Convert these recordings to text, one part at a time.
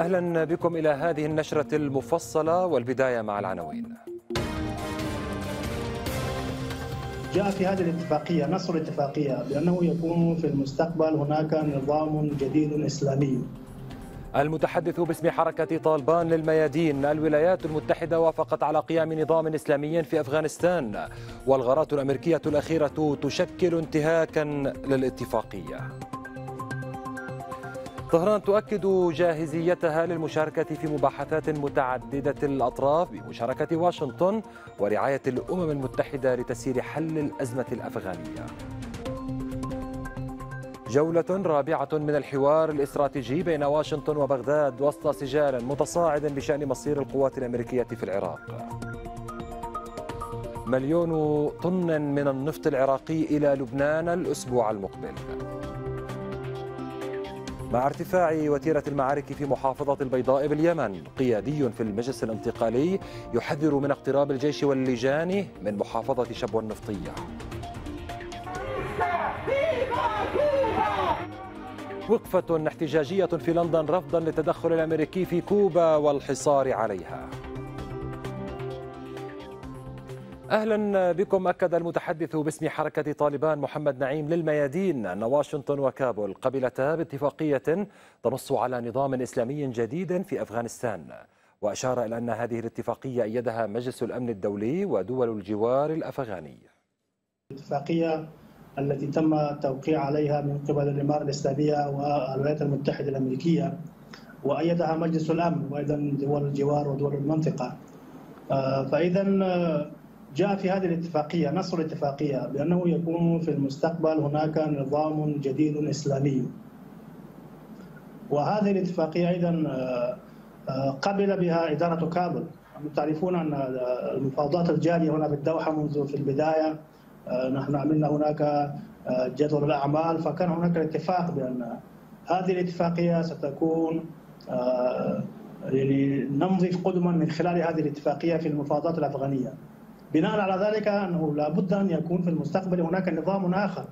أهلا بكم إلى هذه النشرة المفصلة والبداية مع العناوين جاء في هذه الاتفاقية نصر الاتفاقية بأنه يكون في المستقبل هناك نظام جديد إسلامي المتحدث باسم حركة طالبان للميادين الولايات المتحدة وافقت على قيام نظام إسلامي في أفغانستان والغارات الأمريكية الأخيرة تشكل انتهاكا للاتفاقية طهران تؤكد جاهزيتها للمشاركة في مباحثات متعددة الأطراف بمشاركة واشنطن ورعاية الأمم المتحدة لتسيير حل الأزمة الأفغانية جولة رابعة من الحوار الاستراتيجي بين واشنطن وبغداد وسط سجال متصاعد بشأن مصير القوات الأمريكية في العراق مليون طن من النفط العراقي إلى لبنان الأسبوع المقبل مع ارتفاع وتيرة المعارك في محافظة البيضاء باليمن قيادي في المجلس الانتقالي يحذر من اقتراب الجيش واللجان من محافظة شبوة النفطية وقفة احتجاجية في لندن رفضا للتدخل الأمريكي في كوبا والحصار عليها أهلا بكم أكد المتحدث باسم حركة طالبان محمد نعيم للميادين أن واشنطن وكابول قبلتا باتفاقية تنص على نظام إسلامي جديد في أفغانستان وأشار إلى أن هذه الاتفاقية أيدها مجلس الأمن الدولي ودول الجوار الأفغاني الاتفاقية التي تم التوقيع عليها من قبل الإمارة الإسلامية والولايات المتحدة الأمريكية وأيدها مجلس الأمن وأيضا دول الجوار ودول المنطقة آه، فإذا آه، جاء في هذه الاتفاقية نص الاتفاقية بأنه يكون في المستقبل هناك نظام جديد إسلامي وهذه الاتفاقية أيضا آه، آه، قبل بها إدارة كابل تعرفون أن المفاوضات الجارية هنا في الدوحة منذ في البداية آه، نحن عملنا هناك جدول الأعمال فكان هناك اتفاق بأن هذه الاتفاقية ستكون يعني نمضي قدما من خلال هذه الاتفاقية في المفاوضات الأفغانية بناء على ذلك انه لابد ان يكون في المستقبل هناك نظام اخر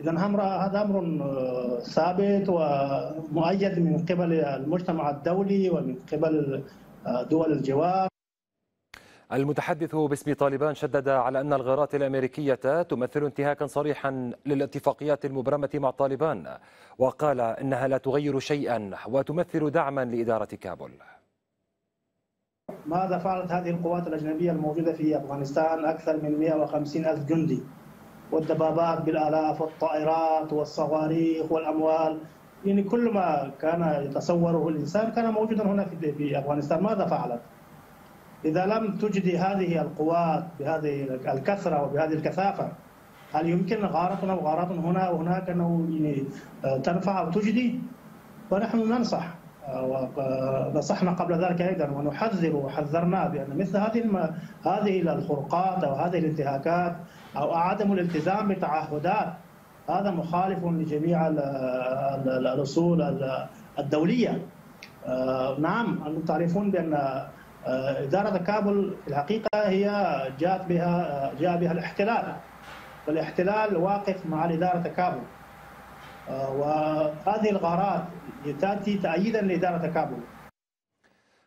اذا هذا امر آه، ثابت ومؤيد من قبل المجتمع الدولي ومن قبل آه، دول الجوار المتحدث باسم طالبان شدد على أن الغارات الأمريكية تمثل انتهاكا صريحا للاتفاقيات المبرمة مع طالبان وقال إنها لا تغير شيئا وتمثل دعما لإدارة كابول ماذا فعلت هذه القوات الأجنبية الموجودة في أفغانستان أكثر من 150 ألف جندي والدبابات بالآلاف والطائرات والصواريخ والأموال يعني كل ما كان يتصوره الإنسان كان موجودا هنا في أفغانستان ماذا فعلت؟ إذا لم تجدي هذه القوات بهذه الكثرة وبهذه الكثافة هل يمكن غارتنا وغارتنا هنا وهناك أنه يعني تنفع وتجدي؟ ونحن ننصح ونصحنا قبل ذلك ايضا ونحذر وحذرنا بان مثل هذه هذه الخروقات او هذه الانتهاكات او عدم الالتزام بتعهدات هذا مخالف لجميع الاصول الدوليه. آه، نعم انتم تعرفون بان آه، اداره كابل في الحقيقه هي جاءت بها آه، جاء بها الاحتلال والاحتلال واقف مع الاداره كابل. وهذه الغارات تاتي تأييدا لإدارة كابول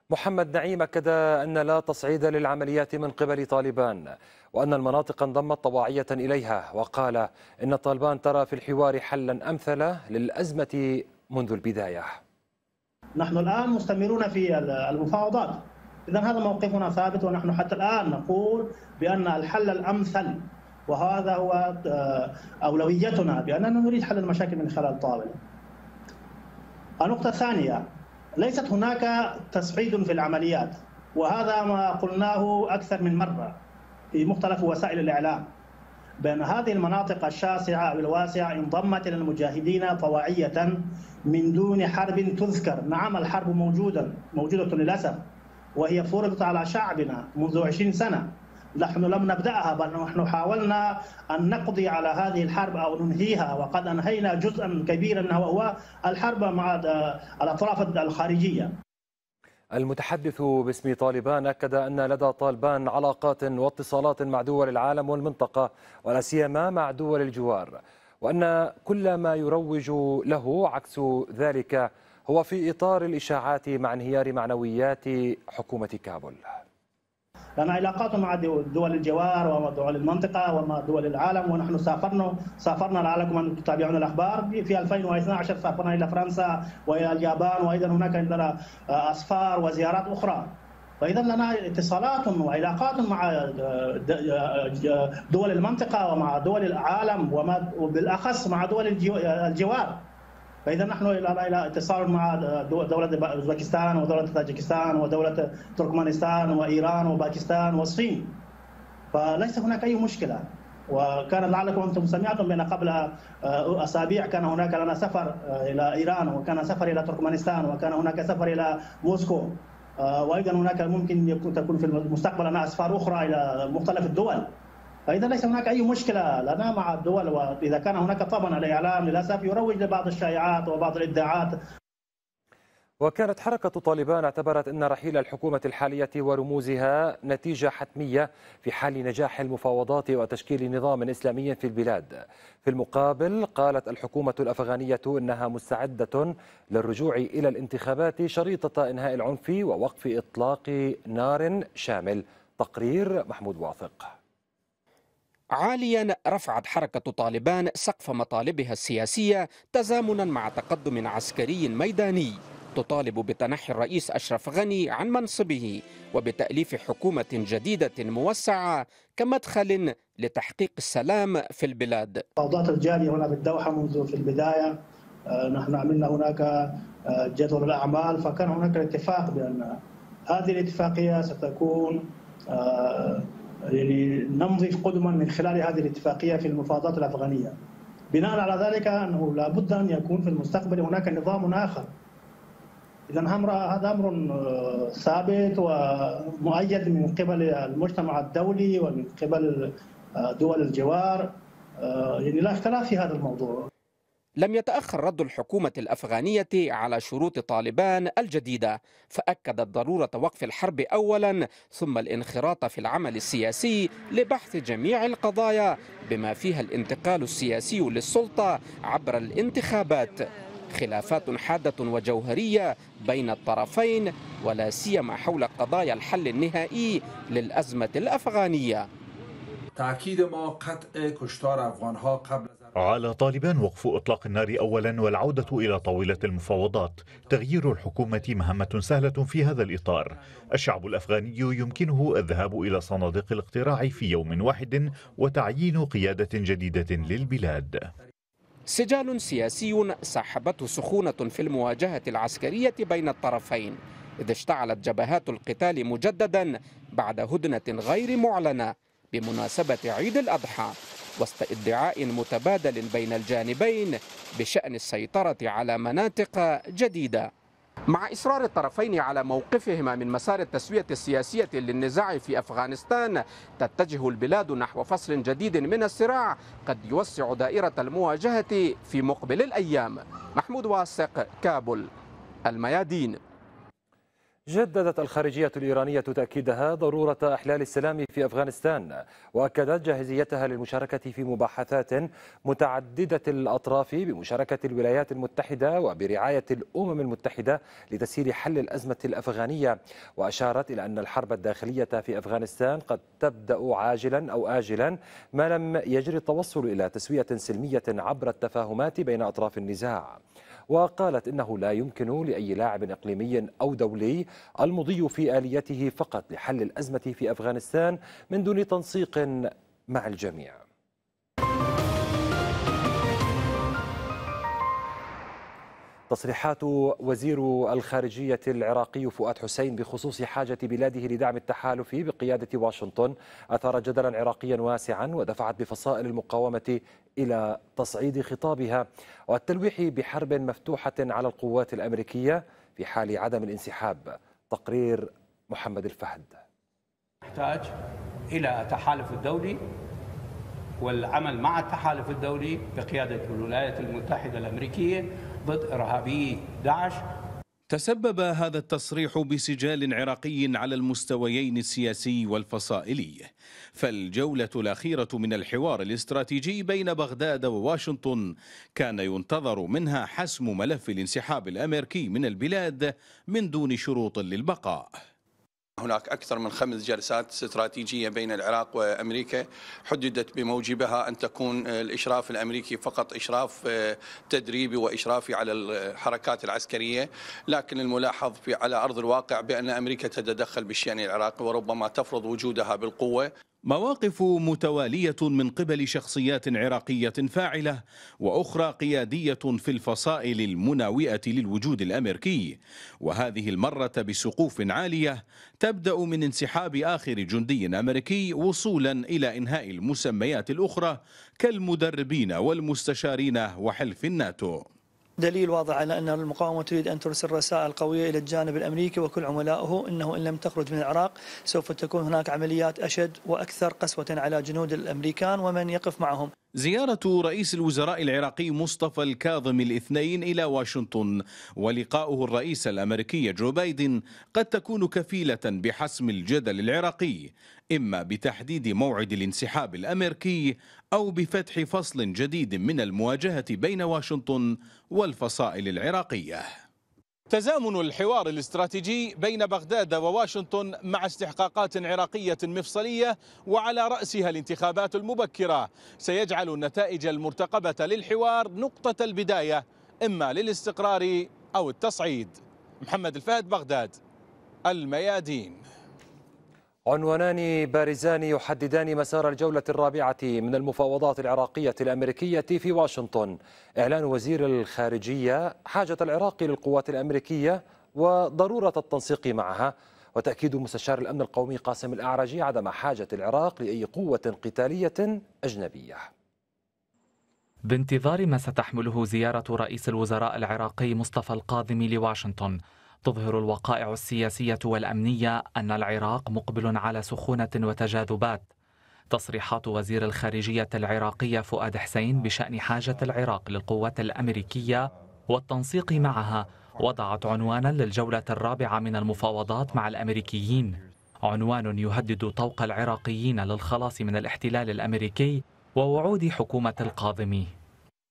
محمد نعيم أكد أن لا تصعيد للعمليات من قبل طالبان وأن المناطق انضمت طواعية إليها وقال إن طالبان ترى في الحوار حلا أمثل للأزمة منذ البداية نحن الآن مستمرون في المفاوضات إذا هذا موقفنا ثابت ونحن حتى الآن نقول بأن الحل الأمثل وهذا هو آه، أولويتنا بأننا نريد حل المشاكل من خلال الطاولة النقطة الثانية ليست هناك تصعيد في العمليات وهذا ما قلناه أكثر من مرة في مختلف وسائل الإعلام بأن هذه المناطق الشاسعة والواسعه الواسعة انضمت إلى المجاهدين طواعية من دون حرب تذكر نعم الحرب موجودة موجودة للأسف وهي فرضت على شعبنا منذ 20 سنة نحن لم نبدأها بل نحن حاولنا أن نقضي على هذه الحرب أو ننهيها وقد أنهينا جزءا كبيرا وهو الحرب مع الأطراف الخارجية المتحدث باسم طالبان أكد أن لدى طالبان علاقات واتصالات مع دول العالم والمنطقة ولا سيما مع دول الجوار وأن كل ما يروج له عكس ذلك هو في إطار الإشاعات مع انهيار معنويات حكومة كابول لأن علاقاته مع دول الجوار ودول المنطقة ودول العالم ونحن سافرنا سافرنا لعلكم أن تتابعون الأخبار في 2012 سافرنا إلى فرنسا وإلى اليابان وأيضا هناك عندنا آه، أسفار وزيارات أخرى فاذا لنا اتصالات وعلاقات مع آه، آه، دول المنطقه ومع دول العالم وبالاخص مع دول الجوار فاذا نحن الى اتصال مع دوله اوزبكستان ودوله تاجكستان ودوله تركمانستان وايران وباكستان والصين فليس هناك اي مشكله وكان لعلكم انتم سمعتم بان قبل آه، اسابيع كان هناك لنا سفر آه، الى ايران وكان سفر الى تركمانستان وكان هناك سفر الى موسكو آه، وايضا هناك ممكن تكون في المستقبل اسفار اخرى الى مختلف الدول فاذا ليس هناك اي مشكله لنا مع الدول واذا كان هناك طبعا الاعلام للاسف يروج لبعض الشائعات وبعض الادعاءات وكانت حركة طالبان اعتبرت أن رحيل الحكومة الحالية ورموزها نتيجة حتمية في حال نجاح المفاوضات وتشكيل نظام إسلامي في البلاد في المقابل قالت الحكومة الأفغانية أنها مستعدة للرجوع إلى الانتخابات شريطة إنهاء العنف ووقف إطلاق نار شامل تقرير محمود واثق عاليا رفعت حركة طالبان سقف مطالبها السياسية تزامنا مع تقدم عسكري ميداني تطالب بتنحي الرئيس أشرف غني عن منصبه وبتأليف حكومة جديدة موسعة كمدخل لتحقيق السلام في البلاد الفوضات الجارية هنا في الدوحة منذ في البداية آه، نحن عملنا هناك آه، جدول الأعمال فكان هناك اتفاق بأن هذه الاتفاقية ستكون آه، يعني نمضي قدما من خلال هذه الاتفاقيه في المفاوضات الافغانيه. بناء على ذلك انه لابد ان يكون في المستقبل هناك نظام اخر. اذا هذا امر آه، ثابت ومؤيد من قبل المجتمع الدولي ومن قبل آه، دول الجوار آه، يعني لا اختلاف في هذا الموضوع. لم يتأخر رد الحكومة الأفغانية على شروط طالبان الجديدة فأكدت ضرورة وقف الحرب أولا ثم الانخراط في العمل السياسي لبحث جميع القضايا بما فيها الانتقال السياسي للسلطة عبر الانتخابات خلافات حادة وجوهرية بين الطرفين ولا سيما حول قضايا الحل النهائي للأزمة الأفغانية تأكيد ما قطع كشتار أفغانها قبل على طالبان وقف إطلاق النار أولا والعودة إلى طاولة المفاوضات تغيير الحكومة مهمة سهلة في هذا الإطار الشعب الأفغاني يمكنه الذهاب إلى صناديق الاقتراع في يوم واحد وتعيين قيادة جديدة للبلاد سجال سياسي سحبته سخونة في المواجهة العسكرية بين الطرفين إذ اشتعلت جبهات القتال مجددا بعد هدنة غير معلنة بمناسبة عيد الأضحى وسط ادعاء متبادل بين الجانبين بشأن السيطرة على مناطق جديدة مع إصرار الطرفين على موقفهما من مسار التسوية السياسية للنزاع في أفغانستان تتجه البلاد نحو فصل جديد من الصراع قد يوسع دائرة المواجهة في مقبل الأيام محمود واسق كابل الميادين جددت الخارجية الإيرانية تأكيدها ضرورة إحلال السلام في أفغانستان وأكدت جاهزيتها للمشاركة في مباحثات متعددة الأطراف بمشاركة الولايات المتحدة وبرعاية الأمم المتحدة لتسهيل حل الأزمة الأفغانية وأشارت إلى أن الحرب الداخلية في أفغانستان قد تبدأ عاجلا أو آجلا ما لم يجري التوصل إلى تسوية سلمية عبر التفاهمات بين أطراف النزاع وقالت إنه لا يمكن لأي لاعب إقليمي أو دولي المضي في آليته فقط لحل الأزمة في أفغانستان من دون تنسيق مع الجميع تصريحات وزير الخارجية العراقي فؤاد حسين بخصوص حاجة بلاده لدعم التحالف بقيادة واشنطن أثار جدلا عراقيا واسعا ودفعت بفصائل المقاومة إلى تصعيد خطابها والتلويح بحرب مفتوحة على القوات الأمريكية في حال عدم الانسحاب تقرير محمد الفهد نحتاج إلى التحالف الدولي والعمل مع التحالف الدولي بقيادة الولايات المتحدة الأمريكية ضد إرهابي داعش تسبب هذا التصريح بسجال عراقي على المستويين السياسي والفصائلي فالجولة الأخيرة من الحوار الاستراتيجي بين بغداد وواشنطن كان ينتظر منها حسم ملف الانسحاب الأمريكي من البلاد من دون شروط للبقاء هناك أكثر من خمس جلسات استراتيجية بين العراق وأمريكا حددت بموجبها أن تكون الإشراف الأمريكي فقط إشراف آه، تدريبي وإشرافي على الحركات العسكرية لكن الملاحظ على أرض الواقع بأن أمريكا تتدخل بالشأن العراقي وربما تفرض وجودها بالقوة مواقف متوالية من قبل شخصيات عراقية فاعلة وأخرى قيادية في الفصائل المناوئة للوجود الأمريكي وهذه المرة بسقوف عالية تبدأ من انسحاب آخر جندي أمريكي وصولا إلى إنهاء المسميات الأخرى كالمدربين والمستشارين وحلف الناتو دليل واضح على أن المقاومة تريد أن ترسل رسائل قوية إلى الجانب الأمريكي وكل عملائه أنه إن لم تخرج من العراق سوف تكون هناك عمليات أشد وأكثر قسوة على جنود الأمريكان ومن يقف معهم زيارة رئيس الوزراء العراقي مصطفى الكاظم الاثنين إلى واشنطن ولقاؤه الرئيس الأمريكي جو بايدن قد تكون كفيلة بحسم الجدل العراقي إما بتحديد موعد الانسحاب الأمريكي أو بفتح فصل جديد من المواجهة بين واشنطن والفصائل العراقية تزامن الحوار الاستراتيجي بين بغداد وواشنطن مع استحقاقات عراقية مفصلية وعلى رأسها الانتخابات المبكرة سيجعل النتائج المرتقبة للحوار نقطة البداية إما للاستقرار أو التصعيد محمد الفهد بغداد الميادين عنوانان بارزان يحددان مسار الجولة الرابعة من المفاوضات العراقية الأمريكية في واشنطن إعلان وزير الخارجية حاجة العراق للقوات الأمريكية وضرورة التنسيق معها وتأكيد مستشار الأمن القومي قاسم الأعرجي عدم حاجة العراق لأي قوة قتالية أجنبية بانتظار ما ستحمله زيارة رئيس الوزراء العراقي مصطفى القاذم لواشنطن تظهر الوقائع السياسية والأمنية أن العراق مقبل على سخونة وتجاذبات تصريحات وزير الخارجية العراقية فؤاد حسين بشأن حاجة العراق للقوات الأمريكية والتنسيق معها وضعت عنوانا للجولة الرابعة من المفاوضات مع الأمريكيين عنوان يهدد طوق العراقيين للخلاص من الاحتلال الأمريكي ووعود حكومة القاضمي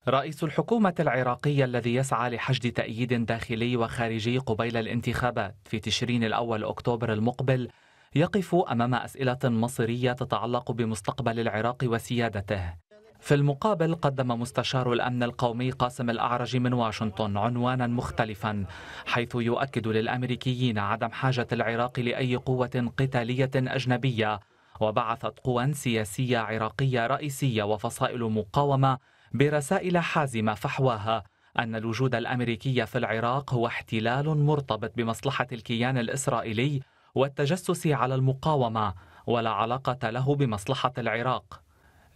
رئيس الحكومة العراقية الذي يسعى لحشد تأييد داخلي وخارجي قبيل الانتخابات في تشرين الأول أكتوبر المقبل يقف أمام أسئلة مصيرية تتعلق بمستقبل العراق وسيادته في المقابل قدم مستشار الأمن القومي قاسم الأعرج من واشنطن عنوانا مختلفا حيث يؤكد للأمريكيين عدم حاجة العراق لأي قوة قتالية أجنبية وبعثت قوى سياسية عراقية رئيسية وفصائل مقاومة برسائل حازمة فحواها أن الوجود الأمريكي في العراق هو احتلال مرتبط بمصلحة الكيان الإسرائيلي والتجسس على المقاومة ولا علاقة له بمصلحة العراق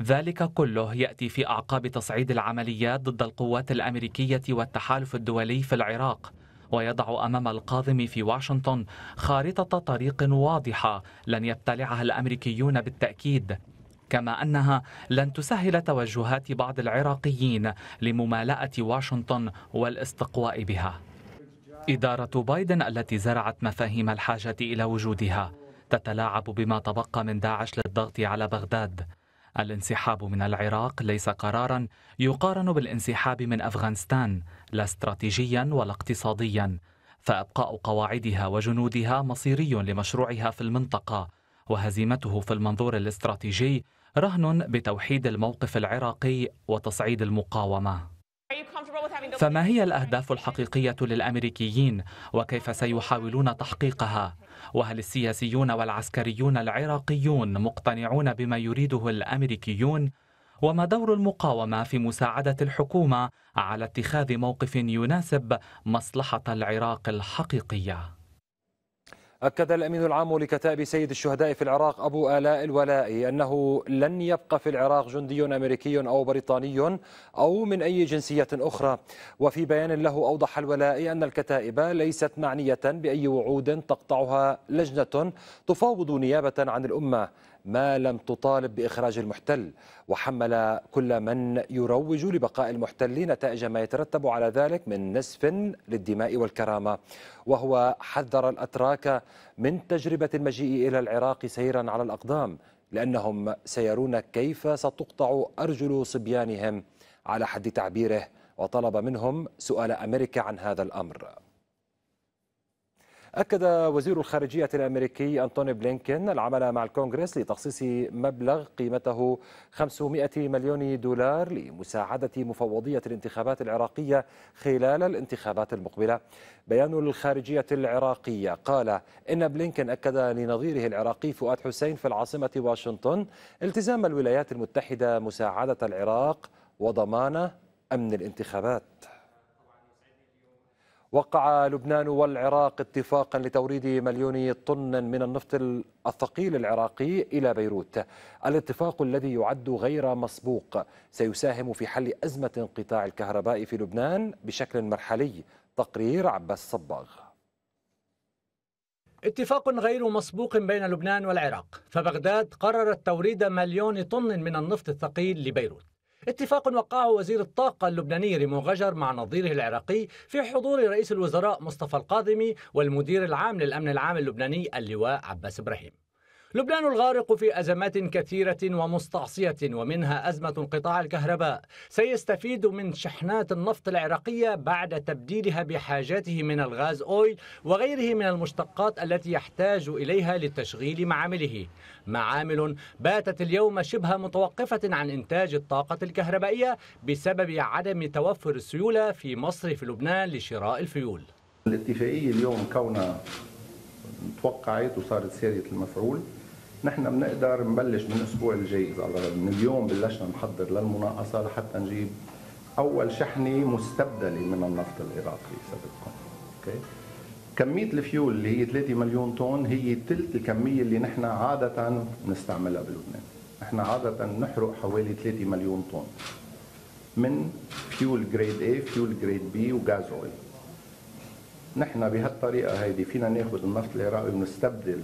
ذلك كله يأتي في أعقاب تصعيد العمليات ضد القوات الأمريكية والتحالف الدولي في العراق ويضع امام القاضم في واشنطن خارطه طريق واضحه لن يبتلعها الامريكيون بالتاكيد كما أنها لن تسهل توجهات بعض العراقيين لممالأة واشنطن والاستقواء بها إدارة بايدن التي زرعت مفاهيم الحاجة إلى وجودها تتلاعب بما تبقى من داعش للضغط على بغداد الانسحاب من العراق ليس قرارا يقارن بالانسحاب من أفغانستان لا استراتيجيا ولا اقتصاديا فابقاء قواعدها وجنودها مصيري لمشروعها في المنطقه وهزيمته في المنظور الاستراتيجي رهن بتوحيد الموقف العراقي وتصعيد المقاومه فما هي الاهداف الحقيقيه للامريكيين وكيف سيحاولون تحقيقها وهل السياسيون والعسكريون العراقيون مقتنعون بما يريده الامريكيون وما دور المقاومه في مساعده الحكومه على اتخاذ موقف يناسب مصلحه العراق الحقيقيه أكد الأمين العام لكتائب سيد الشهداء في العراق أبو آلاء الولائي أنه لن يبقى في العراق جندي أمريكي أو بريطاني أو من أي جنسية أخرى وفي بيان له أوضح الولائي أن الكتائب ليست معنية بأي وعود تقطعها لجنة تفاوض نيابة عن الأمة ما لم تطالب باخراج المحتل وحمل كل من يروج لبقاء المحتل نتائج ما يترتب على ذلك من نسف للدماء والكرامه وهو حذر الاتراك من تجربه المجيء الى العراق سيرا على الاقدام لانهم سيرون كيف ستقطع ارجل صبيانهم على حد تعبيره وطلب منهم سؤال امريكا عن هذا الامر أكد وزير الخارجية الأمريكي أنتوني بلينكين العمل مع الكونغرس لتخصيص مبلغ قيمته 500 مليون دولار لمساعدة مفوضية الانتخابات العراقية خلال الانتخابات المقبلة بيان الخارجية العراقية قال إن بلينكين أكد لنظيره العراقي فؤاد حسين في العاصمة واشنطن التزام الولايات المتحدة مساعدة العراق وضمان أمن الانتخابات وقع لبنان والعراق اتفاقا لتوريد مليون طن من النفط الثقيل العراقي الى بيروت. الاتفاق الذي يعد غير مسبوق سيساهم في حل ازمه انقطاع الكهرباء في لبنان بشكل مرحلي. تقرير عباس صباغ. اتفاق غير مسبوق بين لبنان والعراق، فبغداد قررت توريد مليون طن من النفط الثقيل لبيروت. اتفاق وقعه وزير الطاقة اللبناني ريمو غجر مع نظيره العراقي في حضور رئيس الوزراء مصطفى القاضمي والمدير العام للأمن العام اللبناني اللواء عباس إبراهيم لبنان الغارق في أزمات كثيرة ومستعصية ومنها أزمة قطاع الكهرباء سيستفيد من شحنات النفط العراقية بعد تبديلها بحاجاته من الغاز أويل وغيره من المشتقات التي يحتاج إليها لتشغيل معامله معامل باتت اليوم شبه متوقفة عن إنتاج الطاقة الكهربائية بسبب عدم توفر السيولة في مصر في لبنان لشراء الفيول الاتفاقية اليوم كونها توقعت وصارت سارية المفعول نحن بنقدر نبلش من الاسبوع الجاي اذا الله من اليوم بلشنا نحضر للمناقصه لحتى نجيب اول شحنه مستبدله من النفط العراقي بدكم اوكي كمية الفيول اللي هي 3 مليون طن هي ثلث الكمية اللي نحن عادة بنستعملها بلبنان، نحن عادة بنحرق حوالي 3 مليون طن من فيول جريد A، فيول جريد B وغاز اويل. نحن بهالطريقة هيدي فينا ناخذ النفط العراقي ونستبدل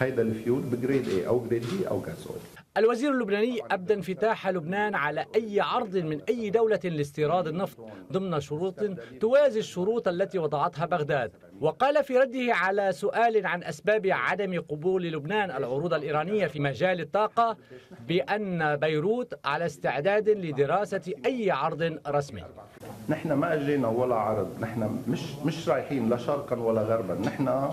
هيدا الفيول بجريد اي او جريد بي او غاز اويل الوزير اللبناني أبدى انفتاح لبنان على أي عرض من أي دولة لاستيراد النفط ضمن شروط توازي الشروط التي وضعتها بغداد وقال في رده على سؤال عن أسباب عدم قبول لبنان العروض الإيرانية في مجال الطاقة بأن بيروت على استعداد لدراسة أي عرض رسمي نحن ما أجينا ولا عرض نحن مش مش رايحين لا شرقا ولا غربا نحن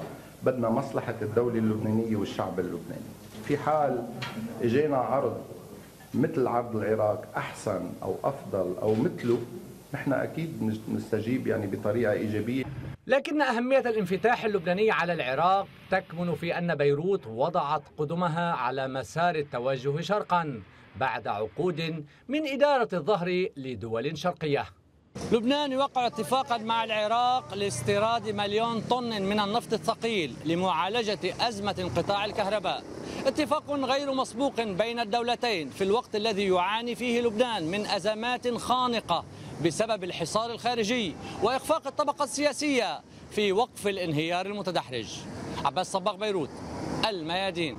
بدنا مصلحة الدولة اللبنانية والشعب اللبناني في حال اجينا عرض مثل عرض العراق احسن او افضل او مثله نحن اكيد نستجيب يعني بطريقه ايجابيه لكن اهميه الانفتاح اللبناني على العراق تكمن في ان بيروت وضعت قدمها على مسار التوجه شرقا بعد عقود من اداره الظهر لدول شرقيه لبنان يوقع اتفاقا مع العراق لاستيراد مليون طن من النفط الثقيل لمعالجة أزمة انقطاع الكهرباء اتفاق غير مسبوق بين الدولتين في الوقت الذي يعاني فيه لبنان من أزمات خانقة بسبب الحصار الخارجي وإخفاق الطبقة السياسية في وقف الانهيار المتدحرج عباس صباغ بيروت الميادين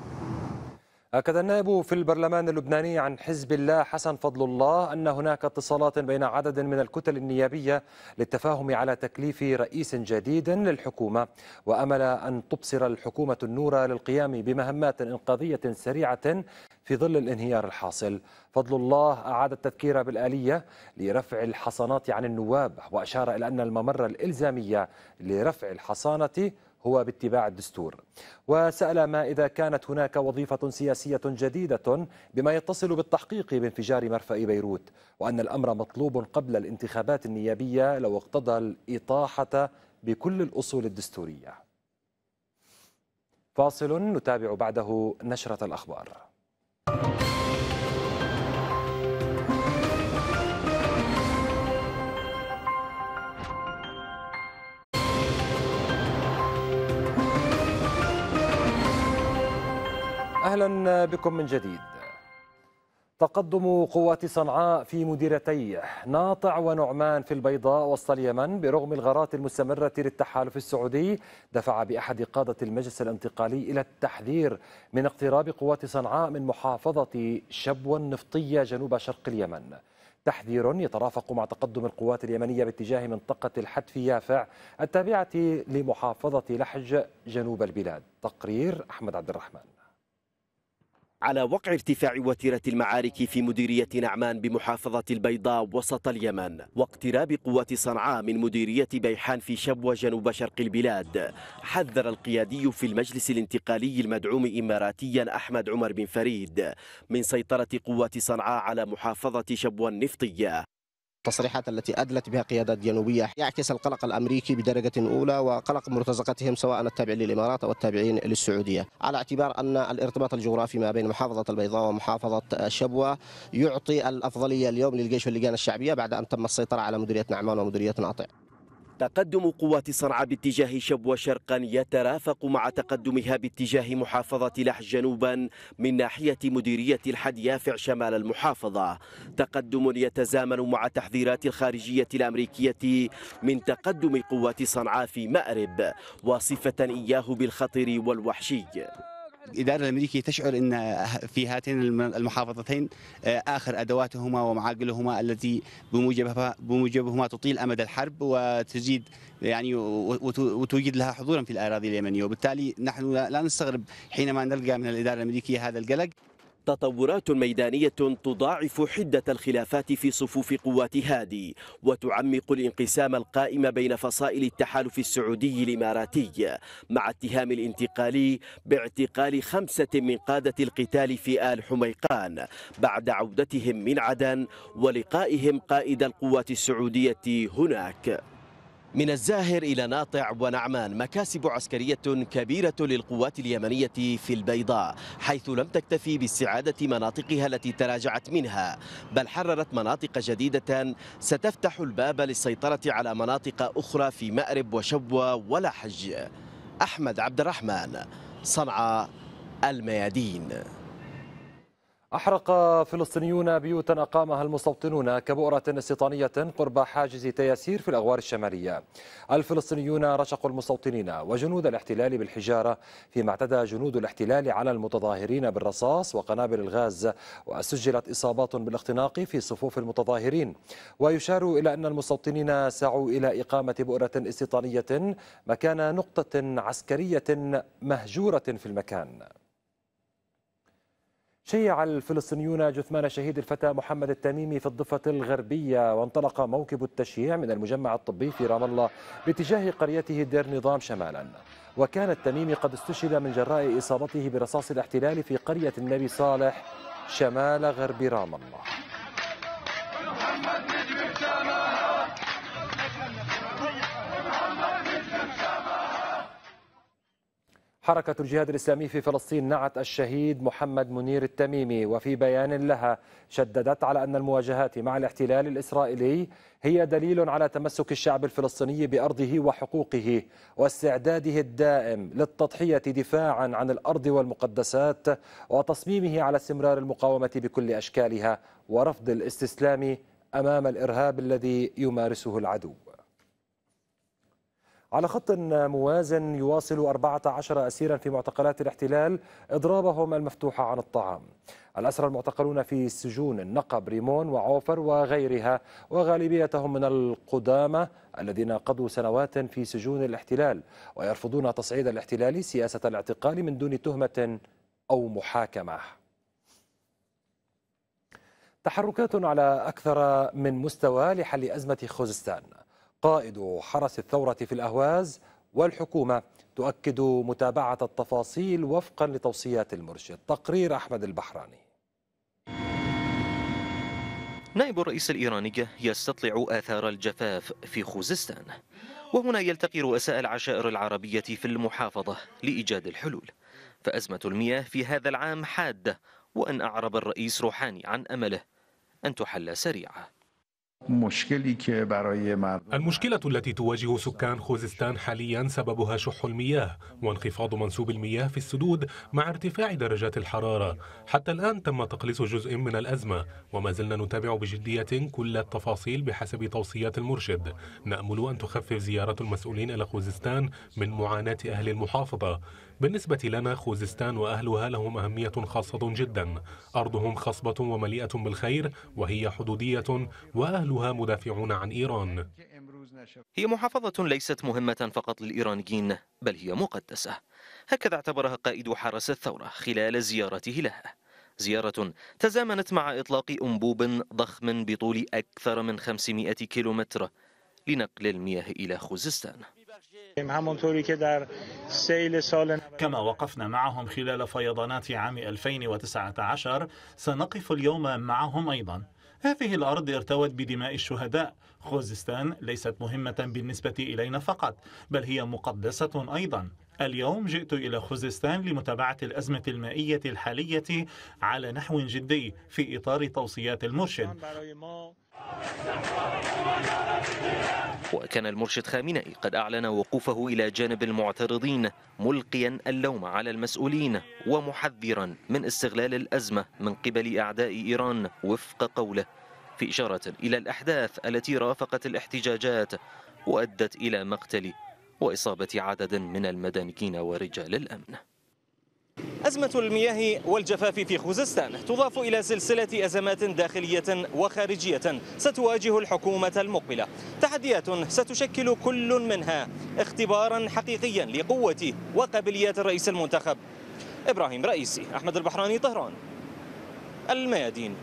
أكد النائب في البرلمان اللبناني عن حزب الله حسن فضل الله أن هناك اتصالات بين عدد من الكتل النيابية للتفاهم على تكليف رئيس جديد للحكومة وأمل أن تبصر الحكومة النور للقيام بمهمات إنقاذية سريعة في ظل الانهيار الحاصل فضل الله أعاد التذكير بالآلية لرفع الحصانات عن النواب وأشار إلى أن الممر الإلزامية لرفع الحصانة هو باتباع الدستور وسأل ما إذا كانت هناك وظيفة سياسية جديدة بما يتصل بالتحقيق بانفجار مرفأ بيروت وأن الأمر مطلوب قبل الانتخابات النيابية لو اقتضى الإطاحة بكل الأصول الدستورية فاصل نتابع بعده نشرة الأخبار أهلا بكم من جديد تقدم قوات صنعاء في مديرتي ناطع ونعمان في البيضاء وسط اليمن برغم الغارات المستمرة للتحالف السعودي دفع بأحد قادة المجلس الانتقالي إلى التحذير من اقتراب قوات صنعاء من محافظة شبوه النفطية جنوب شرق اليمن تحذير يترافق مع تقدم القوات اليمنية باتجاه منطقة الحتف يافع التابعة لمحافظة لحج جنوب البلاد تقرير أحمد عبد الرحمن على وقع ارتفاع وتيرة المعارك في مديرية نعمان بمحافظة البيضاء وسط اليمن واقتراب قوات صنعاء من مديرية بيحان في شبوة جنوب شرق البلاد حذر القيادي في المجلس الانتقالي المدعوم إماراتيا أحمد عمر بن فريد من سيطرة قوات صنعاء على محافظة شبوة النفطية التصريحات التي أدلت بها قيادات جنوبية يعكس القلق الأمريكي بدرجة أولى وقلق مرتزقتهم سواء التابعين للإمارات أو التابعين للسعودية على اعتبار أن الارتباط الجغرافي ما بين محافظة البيضاء ومحافظة شبوة يعطي الأفضلية اليوم للجيش واللجان الشعبية بعد أن تم السيطرة على مديرية نعمان ومديرية ناطع تقدم قوات صنعاء باتجاه شبوة شرقا يترافق مع تقدمها باتجاه محافظة لح جنوبا من ناحية مديرية الحد يافع شمال المحافظة تقدم يتزامن مع تحذيرات الخارجية الأمريكية من تقدم قوات صنعاء في مأرب واصفة إياه بالخطر والوحشي الاداره الامريكيه تشعر ان في هاتين المحافظتين آه، اخر ادواتهما ومعاقلهما التي بموجبها بموجبهما تطيل امد الحرب وتزيد يعني وتوجد لها حضورا في الاراضي اليمنيه وبالتالي نحن لا نستغرب حينما نلقى من الاداره الامريكيه هذا القلق تطورات ميدانية تضاعف حدة الخلافات في صفوف قوات هادي وتعمق الانقسام القائم بين فصائل التحالف السعودي الإماراتي مع اتهام الانتقالي باعتقال خمسة من قادة القتال في آل حميقان بعد عودتهم من عدن ولقائهم قائد القوات السعودية هناك من الزاهر إلى ناطع ونعمان مكاسب عسكرية كبيرة للقوات اليمنية في البيضاء حيث لم تكتفي باستعادة مناطقها التي تراجعت منها بل حررت مناطق جديدة ستفتح الباب للسيطرة على مناطق أخرى في مأرب وشبوة ولحج أحمد عبد الرحمن صنعاء الميادين أحرق فلسطينيون بيوتا أقامها المستوطنون كبؤرة استيطانية قرب حاجز تياسير في الأغوار الشمالية الفلسطينيون رشقوا المستوطنين وجنود الاحتلال بالحجارة فيما اعتدى جنود الاحتلال على المتظاهرين بالرصاص وقنابل الغاز وسجلت إصابات بالاختناق في صفوف المتظاهرين ويشار إلى أن المستوطنين سعوا إلى إقامة بؤرة استيطانية مكان نقطة عسكرية مهجورة في المكان شيع الفلسطينيون جثمان شهيد الفتى محمد التميمي في الضفة الغربية وانطلق موكب التشييع من المجمع الطبي في رام الله باتجاه قريته دير نظام شمالا وكان التميمي قد استشهد من جراء إصابته برصاص الاحتلال في قرية النبي صالح شمال غرب رام الله حركة الجهاد الإسلامي في فلسطين نعت الشهيد محمد منير التميمي وفي بيان لها شددت على أن المواجهات مع الاحتلال الإسرائيلي هي دليل على تمسك الشعب الفلسطيني بأرضه وحقوقه واستعداده الدائم للتضحية دفاعا عن الأرض والمقدسات وتصميمه على استمرار المقاومة بكل أشكالها ورفض الاستسلام أمام الإرهاب الذي يمارسه العدو على خط موازن يواصل 14 أسيرا في معتقلات الاحتلال إضرابهم المفتوحة عن الطعام الأسرى المعتقلون في سجون النقب ريمون وعوفر وغيرها وغالبيتهم من القدامى الذين قضوا سنوات في سجون الاحتلال ويرفضون تصعيد الاحتلال سياسة الاعتقال من دون تهمة أو محاكمة تحركات على أكثر من مستوى لحل أزمة خوزستان قائد حرس الثورة في الأهواز والحكومة تؤكد متابعة التفاصيل وفقا لتوصيات المرشد تقرير أحمد البحراني نائب الرئيس الإيراني يستطلع آثار الجفاف في خوزستان وهنا يلتقي رؤساء العشائر العربية في المحافظة لإيجاد الحلول فأزمة المياه في هذا العام حادة وأن أعرب الرئيس روحاني عن أمله أن تحل سريعاً المشكلة التي تواجه سكان خوزستان حاليا سببها شح المياه وانخفاض منسوب المياه في السدود مع ارتفاع درجات الحرارة حتى الآن تم تقليص جزء من الأزمة وما زلنا نتابع بجدية كل التفاصيل بحسب توصيات المرشد نأمل أن تخفف زيارة المسؤولين إلى خوزستان من معاناة أهل المحافظة بالنسبة لنا خوزستان وأهلها لهم أهمية خاصة جدا أرضهم خصبة ومليئة بالخير وهي حدودية وأهلها مدافعون عن إيران هي محافظة ليست مهمة فقط للإيرانيين بل هي مقدسة هكذا اعتبرها قائد حرس الثورة خلال زيارته لها زيارة تزامنت مع إطلاق أنبوب ضخم بطول أكثر من 500 كيلومتر لنقل المياه إلى خوزستان كما وقفنا معهم خلال فيضانات عام 2019 سنقف اليوم معهم أيضا هذه الأرض ارتوت بدماء الشهداء خوزستان ليست مهمة بالنسبة إلينا فقط بل هي مقدسة أيضا اليوم جئت إلى خوزستان لمتابعة الأزمة المائية الحالية على نحو جدي في إطار توصيات المرشد وكان المرشد خامنئي قد أعلن وقوفه إلى جانب المعترضين ملقيا اللوم على المسؤولين ومحذرا من استغلال الأزمة من قبل أعداء إيران وفق قوله في إشارة إلى الأحداث التي رافقت الاحتجاجات وأدت إلى مقتل وإصابة عدد من المدنيين ورجال الأمن أزمة المياه والجفاف في خوزستان تضاف إلى سلسلة أزمات داخلية وخارجية ستواجه الحكومة المقبلة تحديات ستشكل كل منها اختبارا حقيقيا لقوة وقابلية الرئيس المنتخب إبراهيم رئيسي أحمد البحراني طهران الميادين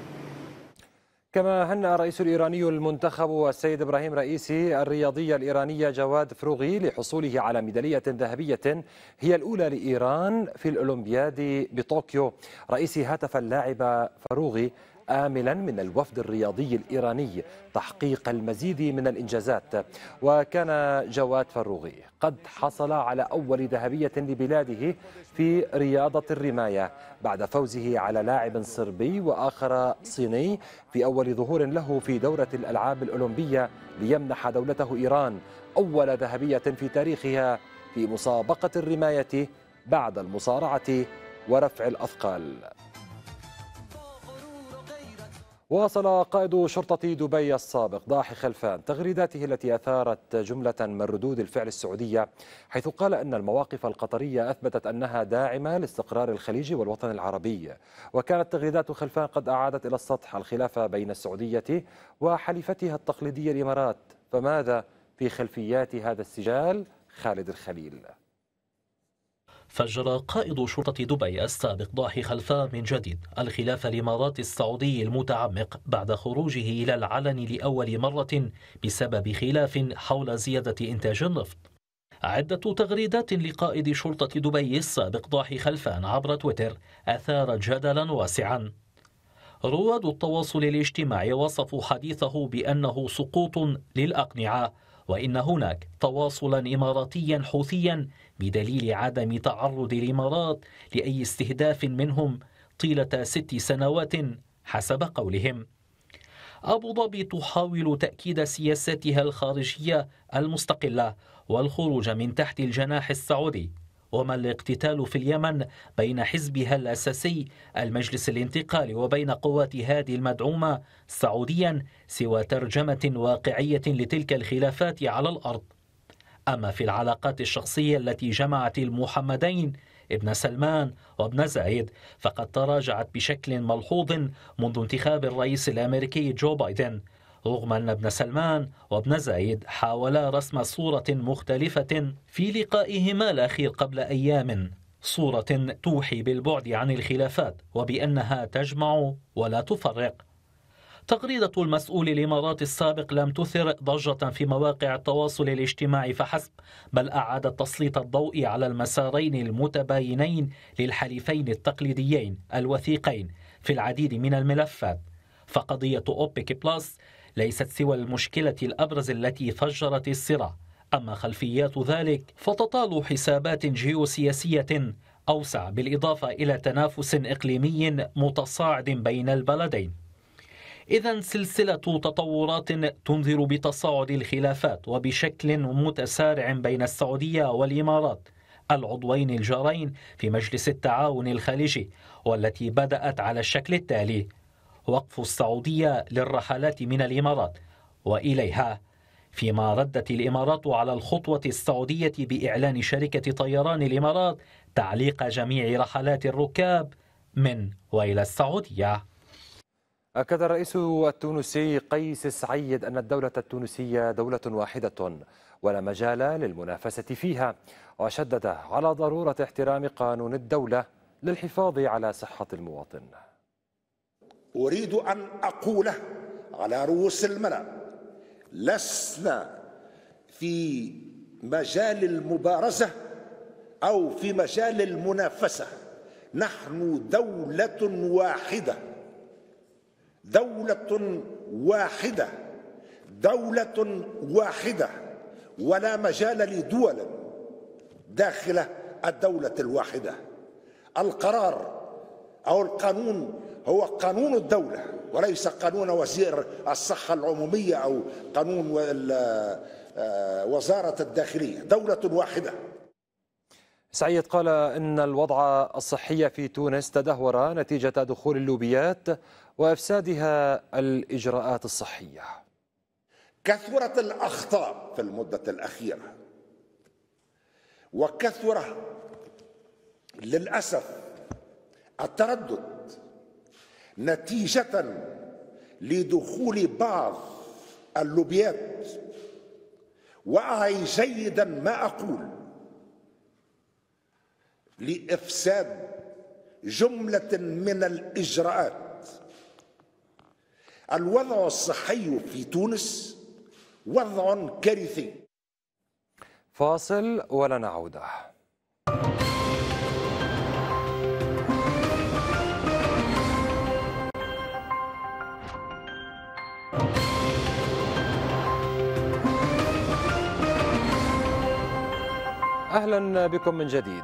كما هنأ الرئيس الإيراني المنتخب السيد إبراهيم رئيسي الرياضية الإيرانية جواد فروغي لحصوله على ميدالية ذهبية هي الأولى لإيران في الأولمبياد بطوكيو رئيسي هاتف اللاعب فروغي آملا من الوفد الرياضي الإيراني تحقيق المزيد من الإنجازات وكان جواد فروغي قد حصل على أول ذهبية لبلاده في رياضة الرماية بعد فوزه على لاعب صربي وآخر صيني في أول ظهور له في دورة الألعاب الأولمبية ليمنح دولته إيران أول ذهبية في تاريخها في مسابقة الرماية بعد المصارعة ورفع الأثقال واصل قائد شرطة دبي السابق ضاحي خلفان تغريداته التي أثارت جملة من ردود الفعل السعودية حيث قال أن المواقف القطرية أثبتت أنها داعمة لاستقرار الخليج والوطن العربي وكانت تغريدات خلفان قد أعادت إلى السطح الخلاف بين السعودية وحليفتها التقليدية الإمارات فماذا في خلفيات هذا السجال خالد الخليل فجر قائد شرطة دبي السابق ضاحي خلفاء من جديد الخلاف الإماراتي السعودي المتعمق بعد خروجه إلى العلن لأول مرة بسبب خلاف حول زيادة إنتاج النفط عدة تغريدات لقائد شرطة دبي السابق ضاحي خلفان عبر تويتر أثارت جدلا واسعا رواد التواصل الاجتماعي وصفوا حديثه بأنه سقوط للأقنعة وإن هناك تواصلا إماراتيا حوثيا بدليل عدم تعرض الإمارات لأي استهداف منهم طيلة ست سنوات حسب قولهم أبو ظبي تحاول تأكيد سياستها الخارجية المستقلة والخروج من تحت الجناح السعودي وما الاقتتال في اليمن بين حزبها الأساسي المجلس الانتقالي وبين قوات هادي المدعومة سعوديا سوى ترجمة واقعية لتلك الخلافات على الأرض أما في العلاقات الشخصية التي جمعت المحمدين ابن سلمان وابن زايد فقد تراجعت بشكل ملحوظ منذ انتخاب الرئيس الأمريكي جو بايدن رغم أن ابن سلمان وابن زايد حاولا رسم صورة مختلفة في لقائهما الأخير قبل أيام صورة توحي بالبعد عن الخلافات وبأنها تجمع ولا تفرق تغريدة المسؤول الإماراتي السابق لم تثر ضجة في مواقع التواصل الاجتماعي فحسب بل أعادت تسليط الضوء على المسارين المتباينين للحليفين التقليديين الوثيقين في العديد من الملفات فقضية أوبك بلس ليست سوى المشكلة الأبرز التي فجرت الصراع أما خلفيات ذلك فتطال حسابات جيوسياسية أوسع بالإضافة إلى تنافس إقليمي متصاعد بين البلدين إذا سلسلة تطورات تنذر بتصاعد الخلافات وبشكل متسارع بين السعودية والإمارات العضوين الجارين في مجلس التعاون الخليجي والتي بدأت على الشكل التالي وقف السعودية للرحلات من الإمارات وإليها فيما ردت الإمارات على الخطوة السعودية بإعلان شركة طيران الإمارات تعليق جميع رحلات الركاب من وإلى السعودية أكد الرئيس التونسي قيس سعيد أن الدولة التونسية دولة واحدة ولا مجال للمنافسة فيها وشدد على ضرورة احترام قانون الدولة للحفاظ على صحة المواطن أريد أن أقول على رؤوس الملا لسنا في مجال المبارزة أو في مجال المنافسة نحن دولة واحدة دولة واحدة دولة واحدة ولا مجال لدول داخل الدولة الواحدة القرار أو القانون هو قانون الدولة وليس قانون وزير الصحة العمومية أو قانون آه، وزارة الداخلية دولة واحدة سعيد قال إن الوضع الصحي في تونس تدهور نتيجة دخول اللوبيات وإفسادها الإجراءات الصحية كثرت الأخطاء في المدة الأخيرة وكثر للأسف التردد نتيجة لدخول بعض اللوبيات وأعي جيدا ما أقول لإفساد جملة من الإجراءات الوضع الصحي في تونس وضع كارثي فاصل ولنا عوده اهلا بكم من جديد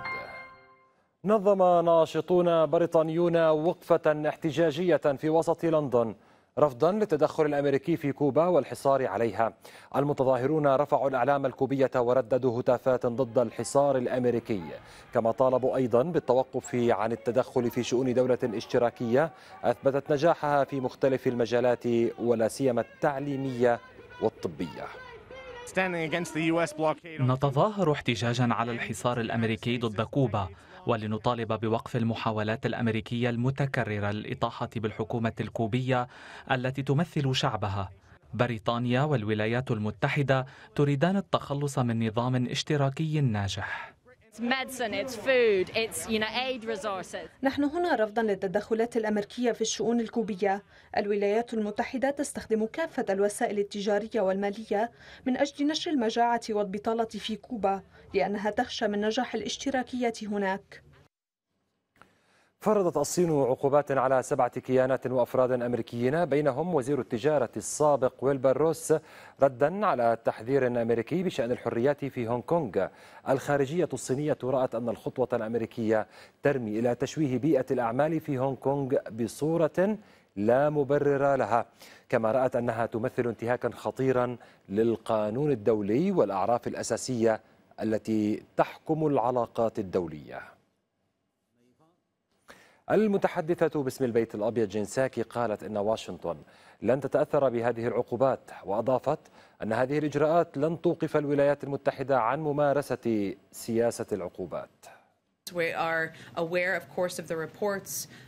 نظم ناشطون بريطانيون وقفة احتجاجية في وسط لندن رفضا للتدخل الامريكي في كوبا والحصار عليها. المتظاهرون رفعوا الاعلام الكوبيه ورددوا هتافات ضد الحصار الامريكي، كما طالبوا ايضا بالتوقف عن التدخل في شؤون دوله اشتراكيه اثبتت نجاحها في مختلف المجالات ولا سيما التعليميه والطبيه. نتظاهر احتجاجا على الحصار الامريكي ضد كوبا ولنطالب بوقف المحاولات الأمريكية المتكررة للإطاحة بالحكومة الكوبية التي تمثل شعبها بريطانيا والولايات المتحدة تريدان التخلص من نظام اشتراكي ناجح نحن هنا رفضا للتدخلات الأمريكية في الشؤون الكوبية الولايات المتحدة تستخدم كافة الوسائل التجارية والمالية من أجل نشر المجاعة والبطالة في كوبا لأنها تخشى من نجاح الاشتراكية هناك فرضت الصين عقوبات على سبعة كيانات وأفراد أمريكيين بينهم وزير التجارة السابق ويلبر روس ردا على تحذير أمريكي بشأن الحريات في هونغ كونغ الخارجية الصينية رأت أن الخطوة الأمريكية ترمي إلى تشويه بيئة الأعمال في هونغ كونغ بصورة لا مبرر لها كما رأت أنها تمثل انتهاكا خطيرا للقانون الدولي والأعراف الأساسية التي تحكم العلاقات الدوليه المتحدثة باسم البيت الأبيض جين ساكي قالت أن واشنطن لن تتأثر بهذه العقوبات وأضافت أن هذه الإجراءات لن توقف الولايات المتحدة عن ممارسة سياسة العقوبات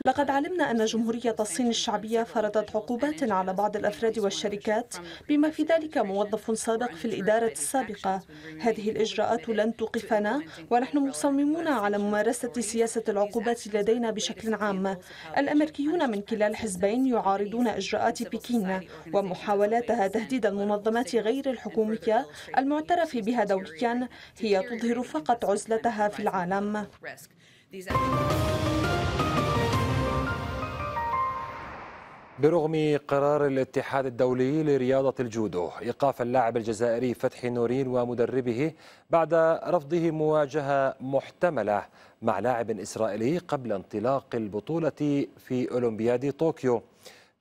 لقد علمنا أن جمهورية الصين الشعبية فرضت عقوبات على بعض الأفراد والشركات بما في ذلك موظف سابق في الإدارة السابقة هذه الإجراءات لن توقفنا ونحن مصممون على ممارسة سياسة العقوبات لدينا بشكل عام الأمريكيون من كلا الحزبين يعارضون إجراءات بكين ومحاولاتها تهديد المنظمات غير الحكومية المعترف بها دوليا هي تظهر فقط عزلتها في العالم risk. These برغم قرار الاتحاد الدولي لرياضة الجودو إيقاف اللاعب الجزائري فتحي نورين ومدربه بعد رفضه مواجهة محتملة مع لاعب إسرائيلي قبل انطلاق البطولة في أولمبياد طوكيو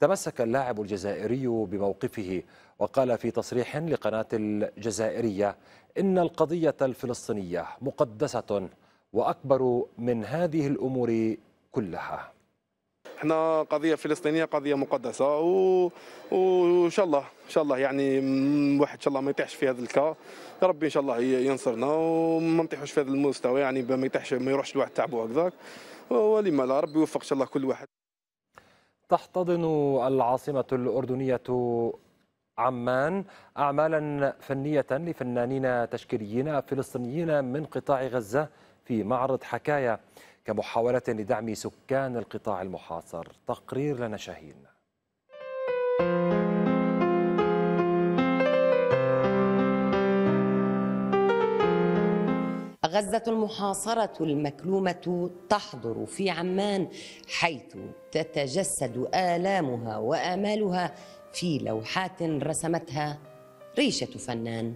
تمسك اللاعب الجزائري بموقفه وقال في تصريح لقناة الجزائرية إن القضية الفلسطينية مقدسة واكبر من هذه الامور كلها احنا قضيه فلسطينيه قضيه مقدسه و... وان شاء الله ان شاء الله يعني واحد ان شاء الله ما يطيحش في هذا الكا ربي ان شاء الله ينصرنا وما نطيحوش في هذا المستوى يعني ما يطيحش ما يروحش الواحد تعبه هكذاك ولما لا ربي يوفق ان شاء الله كل واحد تحتضن العاصمه الاردنيه عمان اعمالا فنيه لفنانين تشكيليين فلسطينيين من قطاع غزه في معرض حكاية كمحاولة لدعم سكان القطاع المحاصر تقرير لنا شاهين غزة المحاصرة المكلومة تحضر في عمان حيث تتجسد آلامها وآمالها في لوحات رسمتها ريشة فنان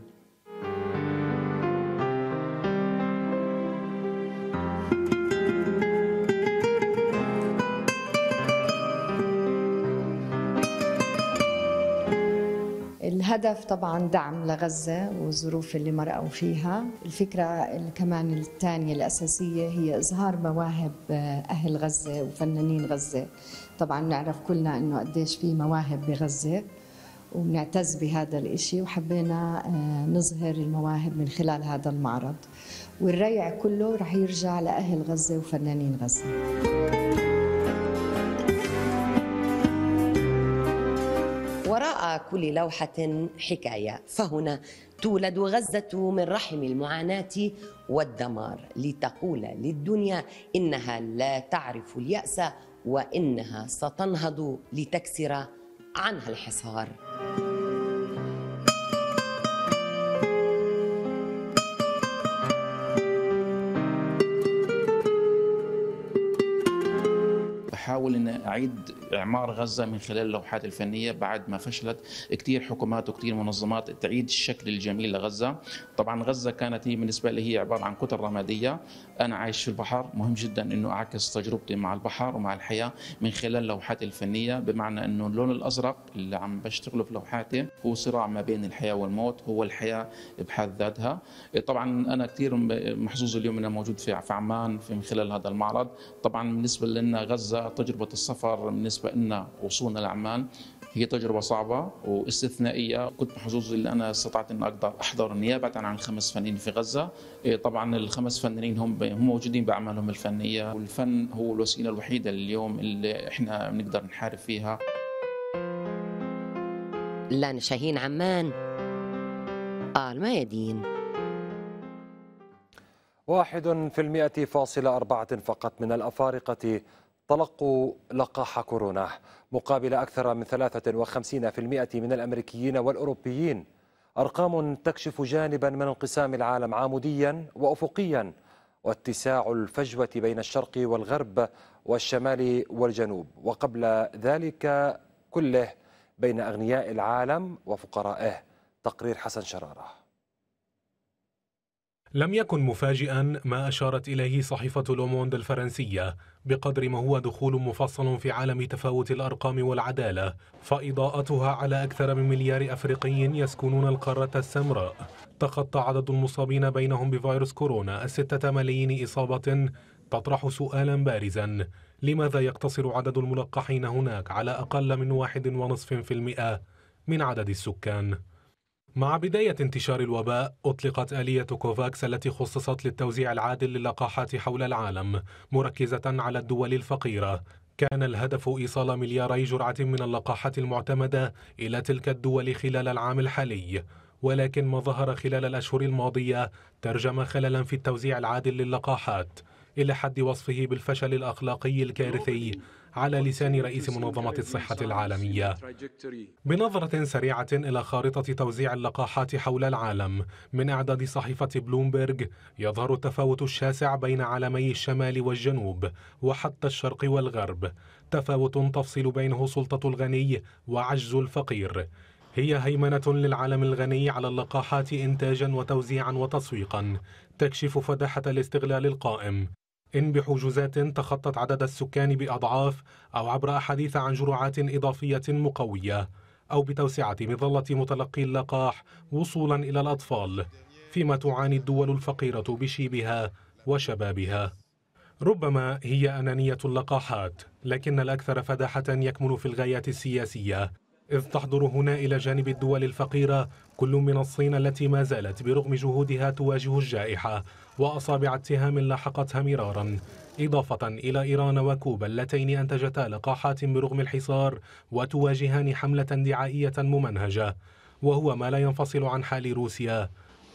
الهدف طبعا دعم لغزة والظروف اللي مرقوا فيها الفكرة كمان الثانية الأساسية هي إظهار مواهب آه، أهل غزة وفنانين غزة طبعا نعرف كلنا أنه قديش في مواهب بغزة وبنعتز بهذا الإشي وحبينا آه، نظهر المواهب من خلال هذا المعرض والريع كله رح يرجع لأهل غزة وفنانين غزة وراء كل لوحة حكاية فهنا تولد غزة من رحم المعاناة والدمار لتقول للدنيا إنها لا تعرف اليأس وإنها ستنهض لتكسر عنها الحصار احاول ان اعيد اعمار غزه من خلال اللوحات الفنيه بعد ما فشلت كثير حكومات وكثير منظمات تعيد الشكل الجميل لغزه طبعا غزه كانت هي بالنسبه لي هي عباره عن كتل رماديه انا عايش في البحر مهم جدا انه اعكس تجربتي مع البحر ومع الحياه من خلال لوحاتي الفنيه بمعنى انه اللون الازرق اللي عم بشتغله في لوحاتي هو صراع ما بين الحياه والموت هو الحياه بحد ذاتها طبعا انا كثير محظوظ اليوم انا موجود في عمان في من خلال هذا المعرض طبعا بالنسبه لنا غزه تجربه السفر بالنسبه لنا وصولنا لعمان هي تجربه صعبه واستثنائيه كنت محظوظ ان انا استطعت ان اقدر احضر نيابه عن خمس فنانين في غزه إيه، طبعا الخمس فنانين هم هم موجودين باعمالهم الفنيه والفن هو الوسيله الوحيده اليوم اللي احنا بنقدر نحارب فيها لان شاهين عمان آل ميادين واحد في المئة فاصلة أربعة فقط من الأفارقة تلقوا لقاح كورونا مقابل أكثر من 53% من الأمريكيين والأوروبيين أرقام تكشف جانبا من انقسام العالم عاموديا وأفقيا واتساع الفجوة بين الشرق والغرب والشمال والجنوب وقبل ذلك كله بين أغنياء العالم وفقرائه تقرير حسن شراره لم يكن مفاجئا ما أشارت إليه صحيفة لوموند الفرنسية بقدر ما هو دخول مفصل في عالم تفاوت الأرقام والعدالة فإضاءتها على أكثر من مليار أفريقي يسكنون القارة السمراء تخطى عدد المصابين بينهم بفيروس كورونا الستة ملايين إصابة تطرح سؤالا بارزا لماذا يقتصر عدد الملقحين هناك على أقل من واحد ونصف في المئة من عدد السكان؟ مع بداية انتشار الوباء أطلقت آلية كوفاكس التي خصصت للتوزيع العادل للقاحات حول العالم مركزة على الدول الفقيرة كان الهدف إيصال ملياري جرعة من اللقاحات المعتمدة إلى تلك الدول خلال العام الحالي ولكن ما ظهر خلال الأشهر الماضية ترجم خللا في التوزيع العادل للقاحات إلى حد وصفه بالفشل الأخلاقي الكارثي على لسان رئيس منظمة الصحة العالمية بنظرة سريعة إلى خارطة توزيع اللقاحات حول العالم من إعداد صحيفة بلومبرج يظهر التفاوت الشاسع بين عالمي الشمال والجنوب وحتى الشرق والغرب تفاوت تفصل بينه سلطة الغني وعجز الفقير هي هيمنة للعالم الغني على اللقاحات إنتاجا وتوزيعا وتسويقا تكشف فداحة الاستغلال القائم إن بحجوزات تخطت عدد السكان بأضعاف أو عبر أحاديث عن جرعات إضافية مقوية أو بتوسعة مظلة متلقي اللقاح وصولا إلى الأطفال فيما تعاني الدول الفقيرة بشيبها وشبابها ربما هي أنانية اللقاحات لكن الأكثر فداحة يكمن في الغايات السياسية إذ تحضر هنا إلى جانب الدول الفقيرة كل من الصين التي ما زالت برغم جهودها تواجه الجائحة وأصابع اتهام لاحقتها مرارا إضافة إلى إيران وكوبا اللتين أنتجتا لقاحات برغم الحصار وتواجهان حملة دعائية ممنهجة وهو ما لا ينفصل عن حال روسيا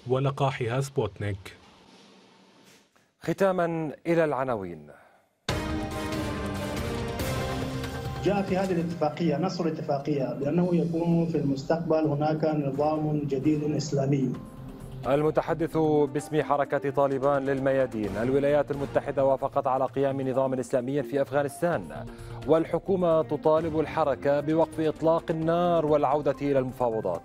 ولقاحها سبوتنيك ختاما إلى العناوين جاء في هذه الاتفاقيه نص الاتفاقيه بانه يكون في المستقبل هناك نظام جديد اسلامي المتحدث باسم حركة طالبان للميادين الولايات المتحدة وافقت على قيام نظام إسلامي في أفغانستان والحكومة تطالب الحركة بوقف إطلاق النار والعودة إلى المفاوضات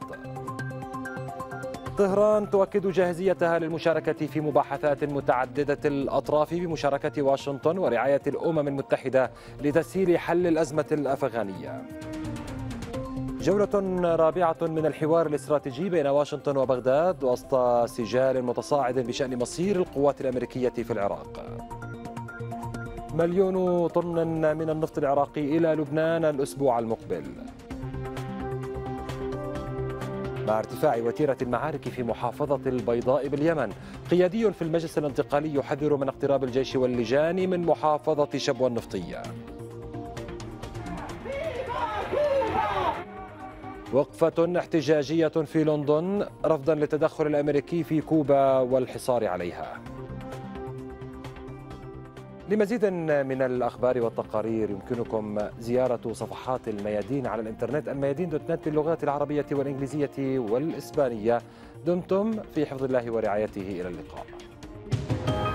طهران تؤكد جاهزيتها للمشاركة في مباحثات متعددة الأطراف بمشاركة واشنطن ورعاية الأمم المتحدة لتسهيل حل الأزمة الأفغانية جولة رابعة من الحوار الاستراتيجي بين واشنطن وبغداد وسط سجال متصاعد بشأن مصير القوات الأمريكية في العراق مليون طن من النفط العراقي إلى لبنان الأسبوع المقبل مع ارتفاع وتيرة المعارك في محافظة البيضاء باليمن قيادي في المجلس الانتقالي يحذر من اقتراب الجيش واللجان من محافظة شبوة النفطية وقفة احتجاجية في لندن رفضا للتدخل الأمريكي في كوبا والحصار عليها لمزيد من الأخبار والتقارير يمكنكم زيارة صفحات الميادين على الإنترنت الميادين دوت نت باللغات العربية والإنجليزية والإسبانية دمتم في حفظ الله ورعايته إلى اللقاء